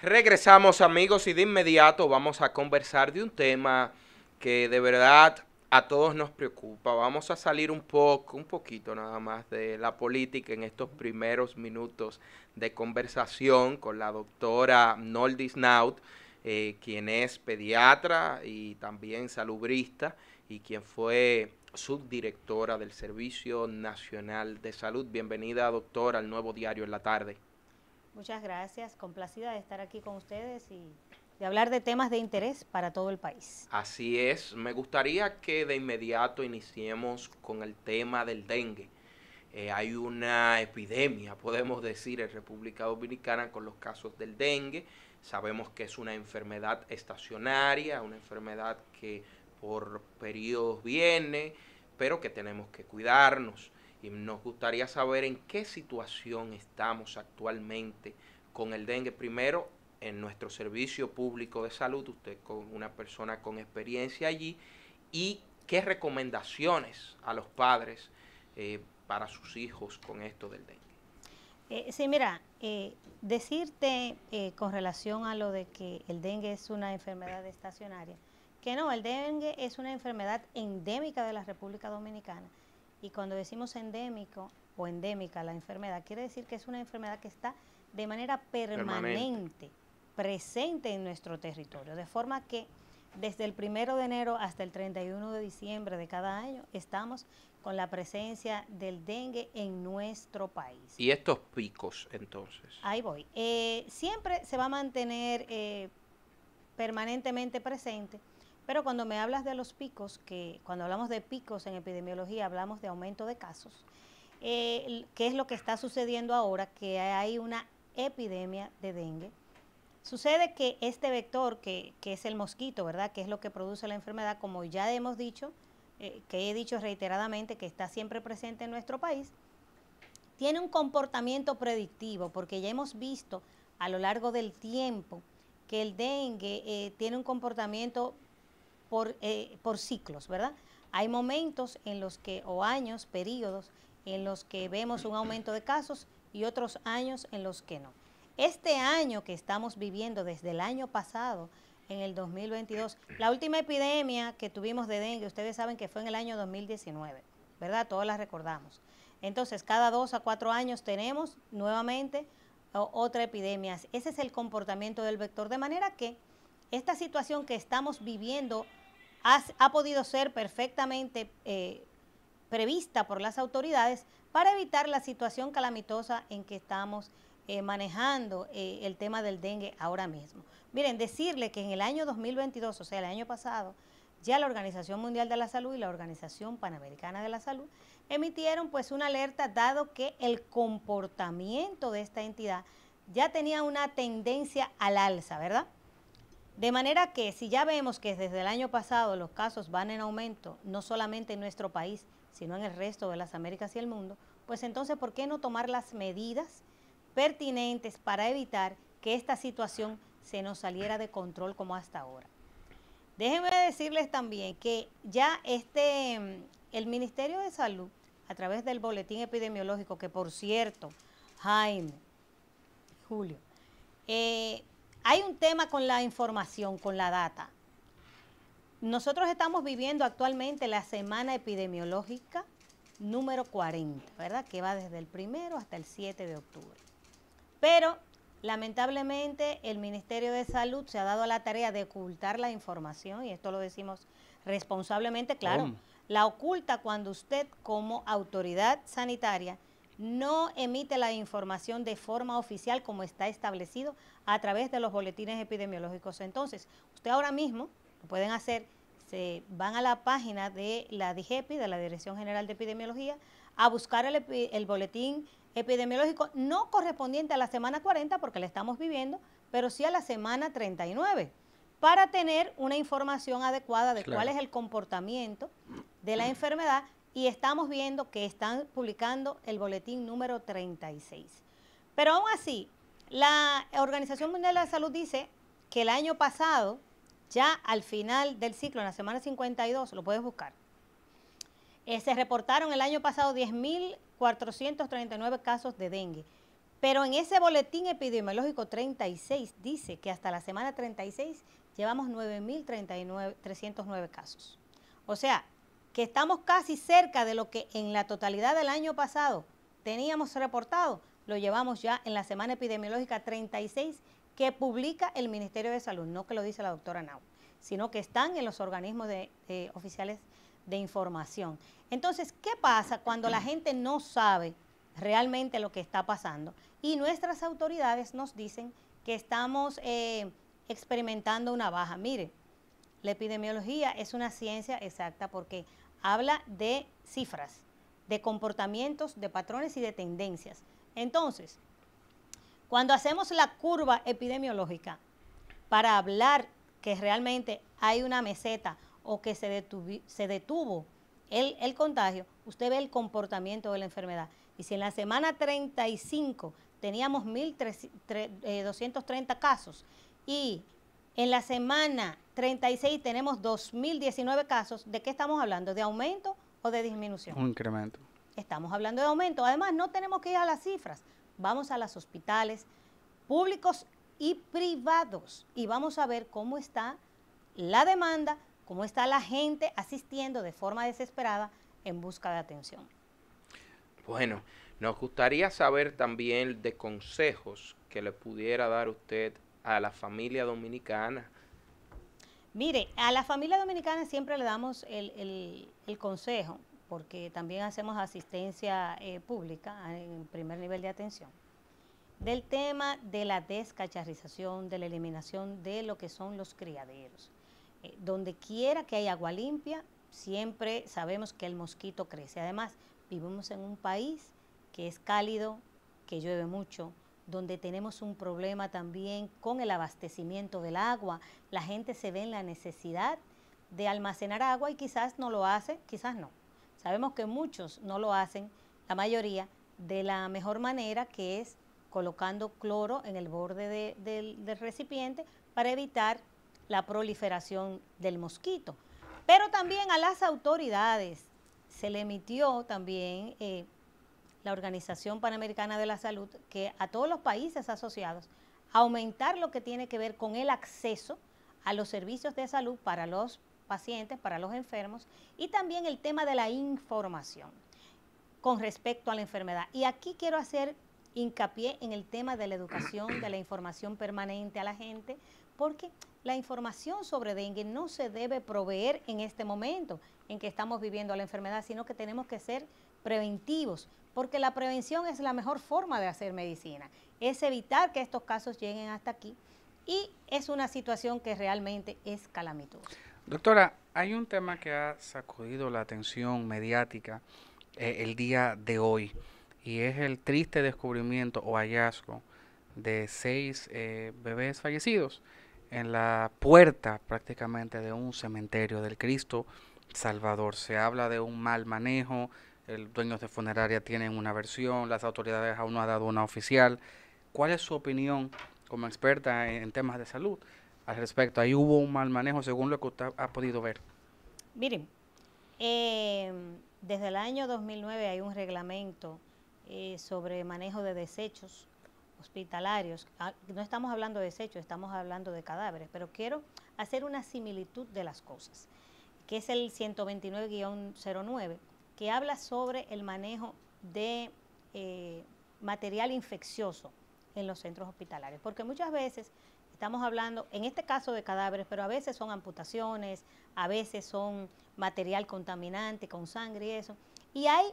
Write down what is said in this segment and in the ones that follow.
Regresamos amigos y de inmediato vamos a conversar de un tema que de verdad a todos nos preocupa. Vamos a salir un poco, un poquito nada más de la política en estos primeros minutos de conversación con la doctora Noldis Naut, eh, quien es pediatra y también salubrista y quien fue subdirectora del Servicio Nacional de Salud. Bienvenida doctora al nuevo diario en la tarde. Muchas gracias, complacida de estar aquí con ustedes y de hablar de temas de interés para todo el país. Así es, me gustaría que de inmediato iniciemos con el tema del dengue. Eh, hay una epidemia, podemos decir, en República Dominicana con los casos del dengue. Sabemos que es una enfermedad estacionaria, una enfermedad que por periodos viene, pero que tenemos que cuidarnos y nos gustaría saber en qué situación estamos actualmente con el dengue. Primero, en nuestro servicio público de salud, usted con una persona con experiencia allí, y qué recomendaciones a los padres eh, para sus hijos con esto del dengue. Eh, sí, mira, eh, decirte eh, con relación a lo de que el dengue es una enfermedad estacionaria, que no, el dengue es una enfermedad endémica de la República Dominicana y cuando decimos endémico o endémica la enfermedad, quiere decir que es una enfermedad que está de manera permanente, presente en nuestro territorio, de forma que desde el primero de enero hasta el 31 de diciembre de cada año estamos con la presencia del dengue en nuestro país. ¿Y estos picos entonces? Ahí voy. Eh, siempre se va a mantener eh, permanentemente presente pero cuando me hablas de los picos, que cuando hablamos de picos en epidemiología hablamos de aumento de casos, eh, ¿qué es lo que está sucediendo ahora? Que hay una epidemia de dengue. Sucede que este vector, que, es el mosquito, ¿verdad? Que es lo que produce la enfermedad, como ya hemos dicho, eh, que he dicho reiteradamente que está siempre presente en nuestro país, tiene un comportamiento predictivo, porque ya hemos visto a lo largo del tiempo que el dengue eh, tiene un comportamiento por, eh, por ciclos, ¿verdad? Hay momentos en los que, o años, periodos, en los que vemos un aumento de casos y otros años en los que no. Este año que estamos viviendo desde el año pasado, en el 2022, la última epidemia que tuvimos de dengue, ustedes saben que fue en el año 2019, ¿verdad? Todos la recordamos. Entonces, cada dos a cuatro años tenemos nuevamente otra epidemia. Ese es el comportamiento del vector, de manera que esta situación que estamos viviendo ha, podido ser perfectamente eh, prevista por las autoridades para evitar la situación calamitosa en que estamos eh, manejando eh, el tema del dengue ahora mismo. Miren, decirle que en el año 2022, o sea, el año pasado, ya la Organización Mundial de la Salud y la Organización Panamericana de la Salud emitieron pues una alerta dado que el comportamiento de esta entidad ya tenía una tendencia al alza, ¿verdad? De manera que si ya vemos que desde el año pasado los casos van en aumento, no solamente en nuestro país, sino en el resto de las Américas y el mundo, pues entonces, ¿por qué no tomar las medidas pertinentes para evitar que esta situación se nos saliera de control como hasta ahora? Déjenme decirles también que ya este, el Ministerio de Salud, a través del boletín epidemiológico, que por cierto, Jaime, Julio, eh, hay un tema con la información, con la data. Nosotros estamos viviendo actualmente la semana epidemiológica número 40, ¿verdad? Que va desde el primero hasta el 7 de octubre. Pero lamentablemente el Ministerio de Salud se ha dado a la tarea de ocultar la información, y esto lo decimos responsablemente, claro. La oculta cuando usted como autoridad sanitaria no emite la información de forma oficial como está establecido a través de los boletines epidemiológicos. Entonces, usted ahora mismo lo pueden hacer, se van a la página de la DGEPI, de la Dirección General de Epidemiología, a buscar el, boletín epidemiológico no correspondiente a la semana 40, porque la estamos viviendo, pero sí a la semana 39 para tener una información adecuada de cuál es el comportamiento de la enfermedad y estamos viendo que están publicando el boletín número 36. Pero aún así, la Organización Mundial de la Salud dice que el año pasado, ya al final del ciclo, en la semana 52, lo puedes buscar, eh, se reportaron el año pasado 10.439 casos de dengue. Pero en ese boletín epidemiológico 36 dice que hasta la semana 36 llevamos 9.309 casos. O sea, que estamos casi cerca de lo que en la totalidad del año pasado teníamos reportado, lo llevamos ya en la semana epidemiológica 36 que publica el Ministerio de Salud, no que lo dice la doctora Nau, sino que están en los organismos de, oficiales de información. Entonces, ¿qué pasa cuando la gente no sabe realmente lo que está pasando? Y nuestras autoridades nos dicen que estamos eh, experimentando una baja. Mire, la epidemiología es una ciencia exacta porque habla de cifras, de comportamientos, de patrones y de tendencias. Entonces, cuando hacemos la curva epidemiológica para hablar que realmente hay una meseta o que se, detuvo el, el contagio, usted ve el comportamiento de la enfermedad. Y si en la semana 35 teníamos 1.230 eh, casos y en la semana 36 tenemos 2.019 casos. ¿De qué estamos hablando? ¿De aumento o de disminución? Un incremento. Estamos hablando de aumento. Además, no tenemos que ir a las cifras. Vamos a los hospitales públicos y privados y vamos a ver cómo está la demanda, cómo está la gente asistiendo de forma desesperada en busca de atención. Bueno, nos gustaría saber también de consejos que le pudiera dar usted a la familia dominicana? Mire, a la familia dominicana siempre le damos el, consejo, porque también hacemos asistencia eh, pública en primer nivel de atención, del tema de la descacharrización, de la eliminación de lo que son los criaderos. Eh, donde quiera que haya agua limpia, siempre sabemos que el mosquito crece. Además, vivimos en un país que es cálido, que llueve mucho, donde tenemos un problema también con el abastecimiento del agua. La gente se ve en la necesidad de almacenar agua y quizás no lo hace, quizás no. Sabemos que muchos no lo hacen, la mayoría, de la mejor manera que es colocando cloro en el borde del recipiente para evitar la proliferación del mosquito. Pero también a las autoridades se le emitió también eh, la Organización Panamericana de la Salud, que a todos los países asociados, aumentar lo que tiene que ver con el acceso a los servicios de salud para los pacientes, para los enfermos, y también el tema de la información con respecto a la enfermedad. Y aquí quiero hacer hincapié en el tema de la educación, de la información permanente a la gente, porque la información sobre dengue no se debe proveer en este momento en que estamos viviendo la enfermedad, sino que tenemos que ser preventivos, porque la prevención es la mejor forma de hacer medicina, es evitar que estos casos lleguen hasta aquí y es una situación que realmente es calamitosa. Doctora, hay un tema que ha sacudido la atención mediática eh, el día de hoy y es el triste descubrimiento o hallazgo de seis eh, bebés fallecidos en la puerta prácticamente de un cementerio del Cristo Salvador. Se habla de un mal manejo, el dueños de funeraria tienen una versión, las autoridades aún no han dado una oficial. ¿Cuál es su opinión como experta en, temas de salud al respecto? ¿Ahí hubo un mal manejo según lo que usted ha podido ver? Miren, em, desde el año 2009 hay un reglamento eh, sobre manejo de desechos hospitalarios. Ah, no estamos hablando de desechos, estamos hablando de cadáveres, pero quiero hacer una similitud de las cosas, que es el 129-09 que habla sobre el manejo de eh, material infeccioso en los centros hospitalarios, porque muchas veces estamos hablando, en este caso de cadáveres, pero a veces son amputaciones, a veces son material contaminante con sangre y eso, y hay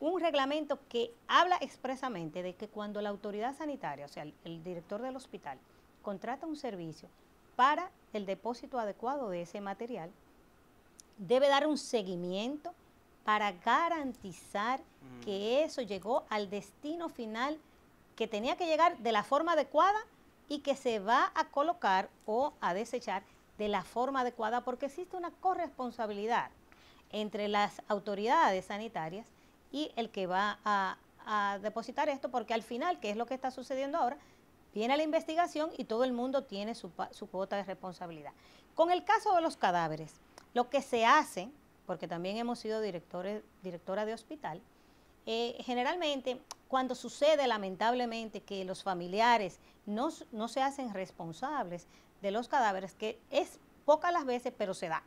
un reglamento que habla expresamente de que cuando la autoridad sanitaria, o sea, el, el director del hospital, contrata un servicio para el depósito adecuado de ese material, debe dar un seguimiento para garantizar mm. que eso llegó al destino final que tenía que llegar de la forma adecuada y que se va a colocar o a desechar de la forma adecuada porque existe una corresponsabilidad entre las autoridades sanitarias y el que va a, depositar esto porque al final, que es lo que está sucediendo ahora, viene la investigación y todo el mundo tiene su, su cuota de responsabilidad. Con el caso de los cadáveres, lo que se hace porque también hemos sido directores, directora de hospital, eh, generalmente cuando sucede lamentablemente que los familiares no, se hacen responsables de los cadáveres, que es pocas las veces, pero se da.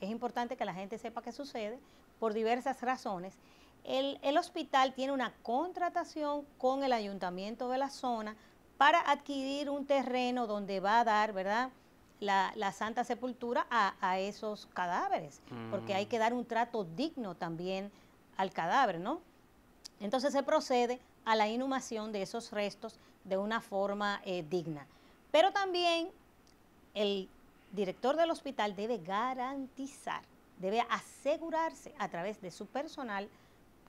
Es importante que la gente sepa qué sucede por diversas razones. El, el, hospital tiene una contratación con el ayuntamiento de la zona para adquirir un terreno donde va a dar, ¿verdad? la, Santa Sepultura a, esos cadáveres, porque hay mm. que dar un trato digno también al cadáver, ¿no? Entonces se procede a la inhumación de esos restos de una forma eh, digna. Pero también el director del hospital debe garantizar, debe asegurarse a través de su personal,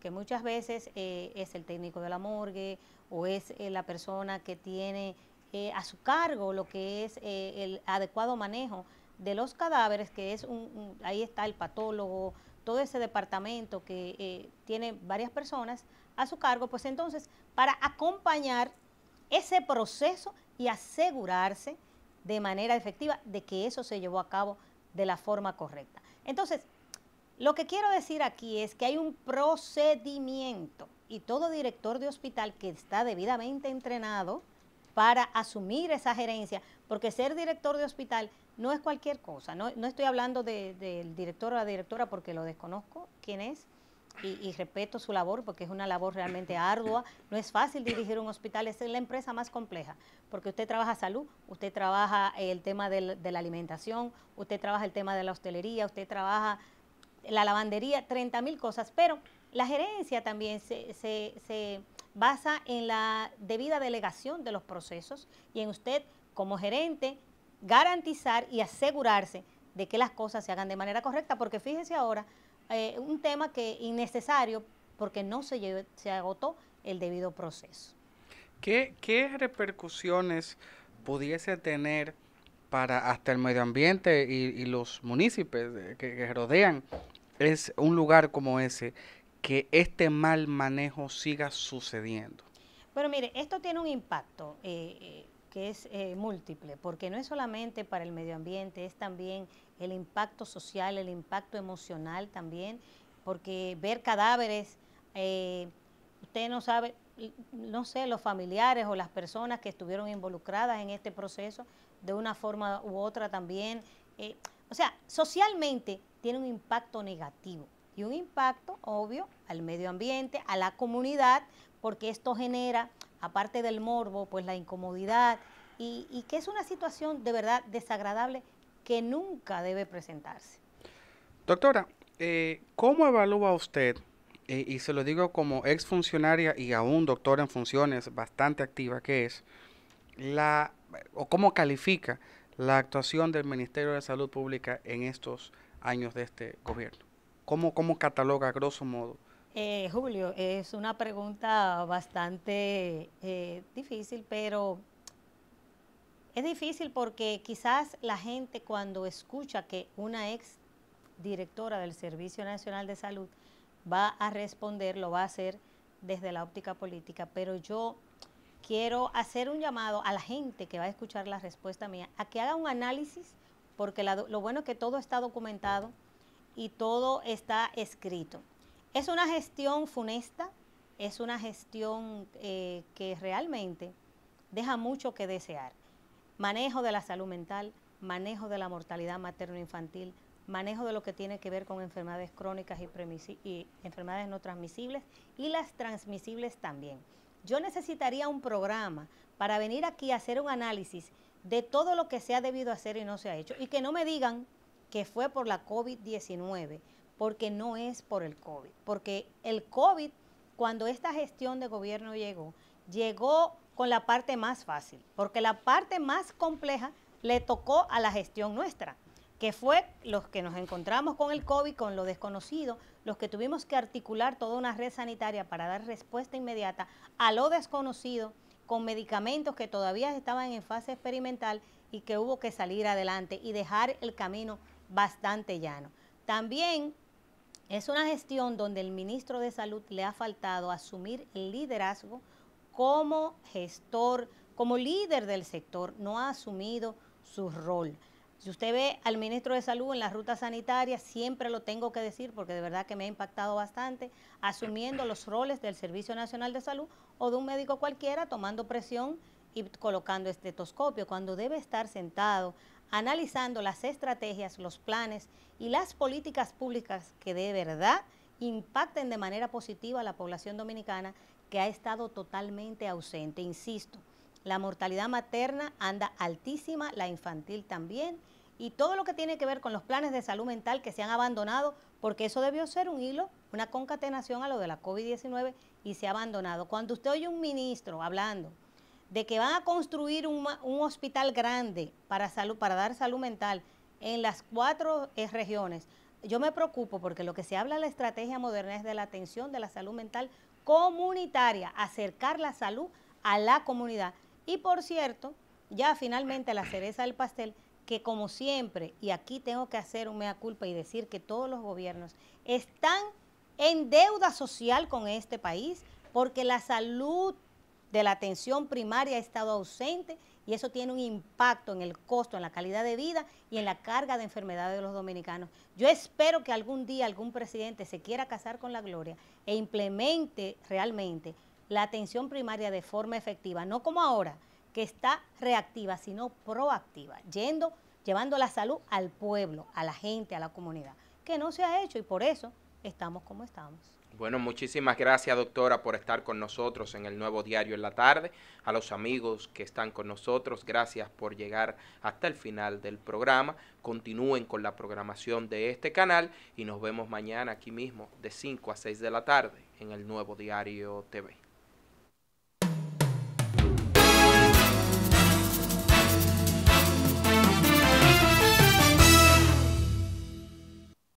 que muchas veces eh, es el técnico de la morgue o es eh, la persona que tiene eh, a su cargo lo que es eh, el adecuado manejo de los cadáveres, que es un, ahí está el patólogo, todo ese departamento que eh, tiene varias personas a su cargo, pues entonces para acompañar ese proceso y asegurarse de manera efectiva de que eso se llevó a cabo de la forma correcta. Entonces, lo que quiero decir aquí es que hay un procedimiento y todo director de hospital que está debidamente entrenado, para asumir esa gerencia, porque ser director de hospital no es cualquier cosa, no, estoy hablando del director o la directora porque lo desconozco, quién es, y, respeto su labor porque es una labor realmente ardua, no es fácil dirigir un hospital, es la empresa más compleja, porque usted trabaja salud, usted trabaja el tema de la alimentación, usted trabaja el tema de la hostelería, usted trabaja la lavandería, 30 mil cosas, pero la gerencia también se basa en la debida delegación de los procesos y en usted como gerente garantizar y asegurarse de que las cosas se hagan de manera correcta, porque fíjese ahora, eh, un tema que innecesario porque no se, se agotó el debido proceso. ¿Qué, repercusiones pudiese tener para hasta el medio ambiente y, los municipios que, rodean es un lugar como ese que este mal manejo siga sucediendo? Bueno, mire, esto tiene un impacto eh, eh, que es eh, múltiple, porque no es solamente para el medio ambiente, es también el impacto social, el impacto emocional también, porque ver cadáveres, usted no sabe, no sé, los familiares o las personas que estuvieron involucradas en este proceso, de una forma u otra también, o sea, socialmente tiene un impacto negativo y un impacto, obvio, al medio ambiente, a la comunidad, porque esto genera, aparte del morbo, pues la incomodidad y, que es una situación de verdad desagradable que nunca debe presentarse. Doctora, eh, ¿cómo evalúa usted, eh, y se lo digo como ex funcionaria y aún doctora en funciones bastante activa que es, la, o cómo califica la actuación del Ministerio de Salud Pública en estos años de este gobierno? ¿Cómo, cómo cataloga, grosso modo? Eh, Julio, es una pregunta bastante eh, difícil, pero es difícil porque quizás la gente cuando escucha que una ex directora del Servicio Nacional de Salud va a responder, lo va a hacer desde la óptica política, pero yo quiero hacer un llamado a la gente que va a escuchar la respuesta mía a que haga un análisis, porque lo bueno es que todo está documentado y todo está escrito. Es una gestión funesta, es una gestión eh, que realmente deja mucho que desear. Manejo de la salud mental, manejo de la mortalidad materno-infantil, manejo de lo que tiene que ver con enfermedades crónicas y, enfermedades no transmisibles y las transmisibles también. Yo necesitaría un programa para venir aquí a hacer un análisis de todo lo que se ha debido hacer y no se ha hecho y que no me digan que fue por la COVID-19, porque no es por el COVID, porque el COVID, cuando esta gestión de gobierno llegó, llegó con la parte más fácil, porque la parte más compleja le tocó a la gestión nuestra, que fue los que nos encontramos con el COVID, con lo desconocido, los que tuvimos que articular toda una red sanitaria para dar respuesta inmediata a lo desconocido, con medicamentos que todavía estaban en fase experimental y que hubo que salir adelante y dejar el camino bastante llano. También es una gestión donde el ministro de Salud le ha faltado asumir el liderazgo como gestor, como líder del sector, no ha asumido su rol. Si usted ve al ministro de Salud en la ruta sanitaria, siempre lo tengo que decir porque de verdad que me ha impactado bastante, asumiendo los roles del Servicio Nacional de Salud o de un médico cualquiera, tomando presión y colocando estetoscopio, cuando debe estar sentado analizando las estrategias, los planes y las políticas públicas que de verdad impacten de manera positiva a la población dominicana que ha estado totalmente ausente. Insisto, la mortalidad materna anda altísima, la infantil también, y todo lo que tiene que ver con los planes de salud mental que se han abandonado, porque eso debió ser un hilo, una concatenación a lo de la COVID-19 y se ha abandonado. Cuando usted oye un ministro hablando de que van a construir un, hospital grande para, salud, para dar salud mental en las cuatro eh, regiones, yo me preocupo porque lo que se habla en la estrategia moderna es de la atención de la salud mental comunitaria, acercar la salud a la comunidad. Y por cierto, ya finalmente la cereza del pastel, que como siempre, y aquí tengo que hacer un mea culpa y decir que todos los gobiernos están en deuda social con este país, porque la salud de la atención primaria ha estado ausente y eso tiene un impacto en el costo, en la calidad de vida y en la carga de enfermedades de los dominicanos. Yo espero que algún día algún presidente se quiera casar con la gloria e implemente realmente la atención primaria de forma efectiva, no como ahora, que está reactiva, sino proactiva, yendo, llevando la salud al pueblo, a la gente, a la comunidad, que no se ha hecho y por eso estamos como estamos. Bueno, muchísimas gracias doctora por estar con nosotros en el nuevo diario en la tarde. A los amigos que están con nosotros, gracias por llegar hasta el final del programa. Continúen con la programación de este canal y nos vemos mañana aquí mismo de 5 a 6 de la tarde en el nuevo diario TV.